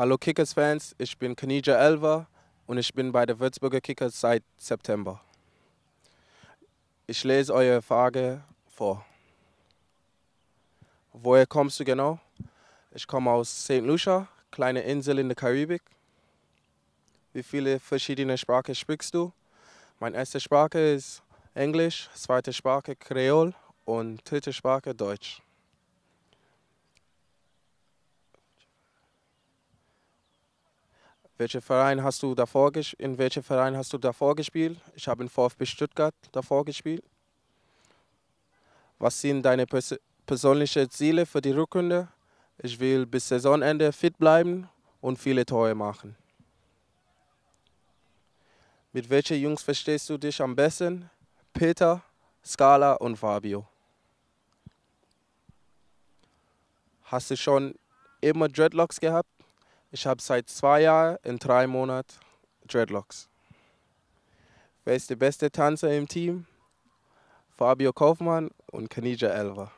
Hallo Kickers-Fans, ich bin Kanija Elva und ich bin bei der Würzburger Kickers seit September. Ich lese eure Frage vor. Woher kommst du genau? Ich komme aus St. Lucia, kleine Insel in der Karibik. Wie viele verschiedene Sprachen sprichst du? Meine erste Sprache ist Englisch, zweite Sprache Kreol und dritte Sprache Deutsch. Welche Verein hast du davor in welchem Verein hast du davor gespielt? Ich habe in VfB Stuttgart davor gespielt. Was sind deine pers persönlichen Ziele für die Rückrunde? Ich will bis Saisonende fit bleiben und viele Tore machen. Mit welchen Jungs verstehst du dich am besten? Peter, Scala und Fabio. Hast du schon immer Dreadlocks gehabt? Ich habe seit zwei Jahren in drei Monaten Dreadlocks. Wer ist der beste Tanzer im Team? Fabio Kaufmann und Kanija Elva.